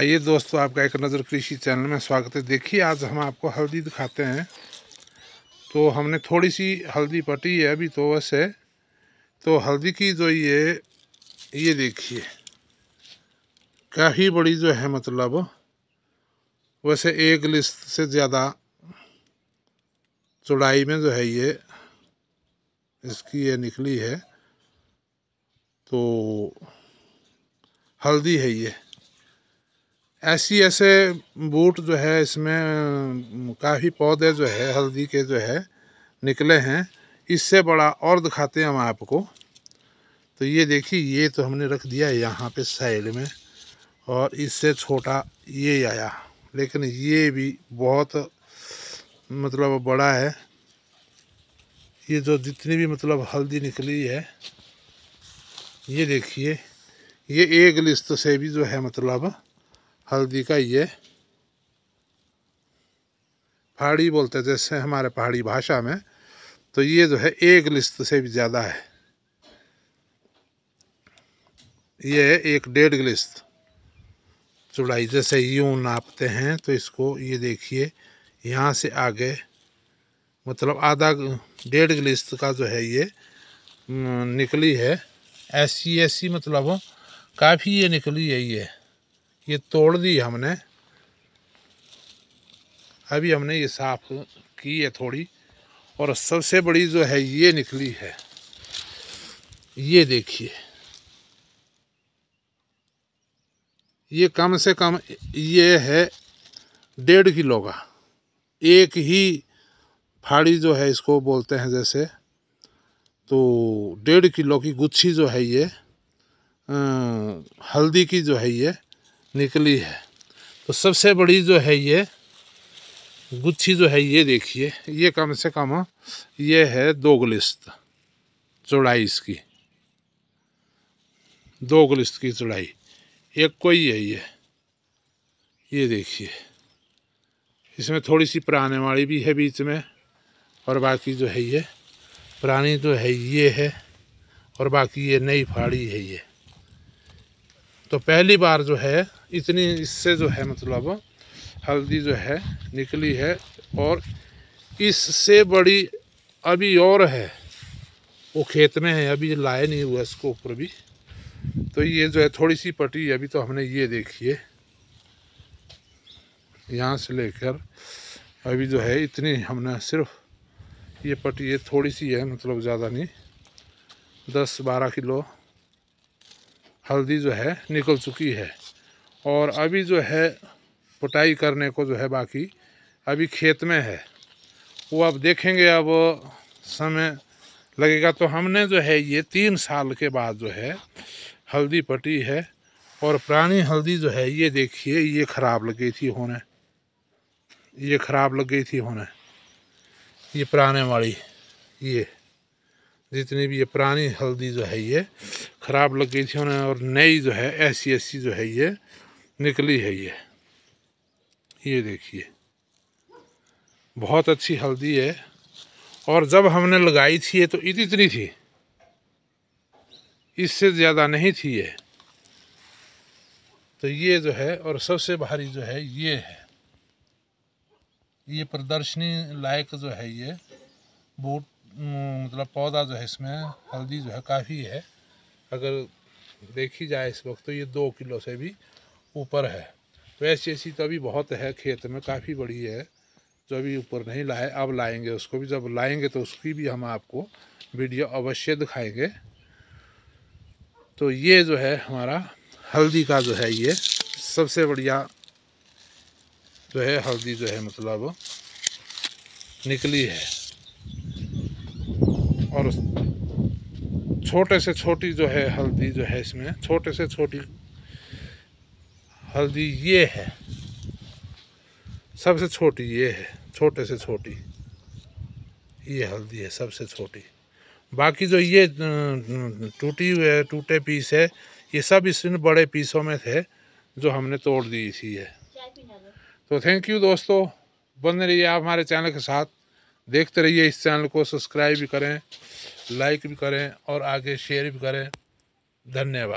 आइए दोस्तों आपका एक नज़र कृषि चैनल में स्वागत है देखिए आज हम आपको हल्दी दिखाते हैं तो हमने थोड़ी सी हल्दी पटी है अभी तो वैसे तो हल्दी की जो ये ये देखिए काफ़ी बड़ी जो है मतलब वैसे एक लिस्ट से ज़्यादा चौड़ाई में जो है ये इसकी ये निकली है तो हल्दी है ये ऐसी ऐसे बूट जो है इसमें काफ़ी पौधे जो है हल्दी के जो है निकले हैं इससे बड़ा और दिखाते हैं हम आपको तो ये देखिए ये तो हमने रख दिया यहाँ पे साइड में और इससे छोटा ये आया लेकिन ये भी बहुत मतलब बड़ा है ये जो जितनी भी मतलब हल्दी निकली है ये देखिए ये एक लिस्ट से भी जो है मतलब हल्दी का ये पहाड़ी बोलते जैसे हमारे पहाड़ी भाषा में तो ये जो है एक गिलिस्त से भी ज़्यादा है ये है एक डेढ़ गिलिस्त चुड़ाई जैसे यूँ नापते हैं तो इसको ये देखिए यहाँ से आगे मतलब आधा डेढ़ गिलिस्त का जो है ये निकली है ऐसी ऐसी मतलब काफ़ी ये निकली है ये ये तोड़ दी हमने अभी हमने ये साफ की है थोड़ी और सबसे बड़ी जो है ये निकली है ये देखिए ये कम से कम ये है डेढ़ किलो का एक ही फाड़ी जो है इसको बोलते हैं जैसे तो डेढ़ किलो की गुच्छी जो है ये आ, हल्दी की जो है ये निकली है तो सबसे बड़ी जो है ये गुच्छी जो है ये देखिए ये कम से कम ये है दो गलिस्त चौड़ाई इसकी दो गलिस्त की चौड़ाई एक कोई है ये ये देखिए इसमें थोड़ी सी पुराने वाली भी है बीच में और बाकी जो है ये पुरानी जो है ये है और बाकी ये नई फाड़ी है ये तो पहली बार जो है इतनी इससे जो है मतलब हल्दी जो है निकली है और इससे बड़ी अभी और है वो खेत में है अभी लाए नहीं हुआ इसको ऊपर भी तो ये जो है थोड़ी सी पटी अभी तो हमने ये देखी है यहाँ से लेकर अभी जो है इतनी हमने सिर्फ ये पटी ये थोड़ी सी है मतलब ज़्यादा नहीं दस बारह किलो हल्दी जो है निकल चुकी है और अभी जो है पुटाई करने को जो है बाकी अभी खेत में है वो आप देखेंगे अब समय लगेगा तो हमने जो है ये तीन साल के बाद जो है हल्दी पटी है और पुरानी हल्दी जो है ये देखिए ये ख़राब लग गई थी होने ये ख़राब लग गई थी होने ये पुराने वाली ये जितनी भी ये पुरानी हल्दी जो है ये ख़राब लग गई थी उन्हें और नई जो है ऐसी ऐसी जो है ये निकली है ये ये देखिए बहुत अच्छी हल्दी है और जब हमने लगाई थी ये तो इतनी थी इससे ज़्यादा नहीं थी ये तो ये जो है और सबसे भारी जो है ये है ये प्रदर्शनी लायक जो है ये बूट मतलब पौधा जो है इसमें हल्दी जो है काफ़ी है अगर देखी जाए इस वक्त तो ये दो किलो से भी ऊपर है तो ऐसी ऐसी तो अभी बहुत है खेत में काफ़ी बड़ी है जो अभी ऊपर नहीं लाए अब लाएंगे उसको भी जब लाएंगे तो उसकी भी हम आपको वीडियो अवश्य दिखाएंगे तो ये जो है हमारा हल्दी का जो है ये सबसे बढ़िया जो है हल्दी जो है मतलब निकली है और छोटे से छोटी जो है हल्दी जो है इसमें छोटे से छोटी हल्दी ये है सबसे छोटी ये है छोटे से छोटी ये हल्दी है सबसे छोटी बाकी जो ये टूटी हुए टूटे पीस है ये सब इस बड़े पीसों में थे जो हमने तोड़ दी थी है तो थैंक यू दोस्तों बने रहिए आप हमारे चैनल के साथ देखते रहिए इस चैनल को सब्सक्राइब भी करें लाइक भी करें और आगे शेयर भी करें धन्यवाद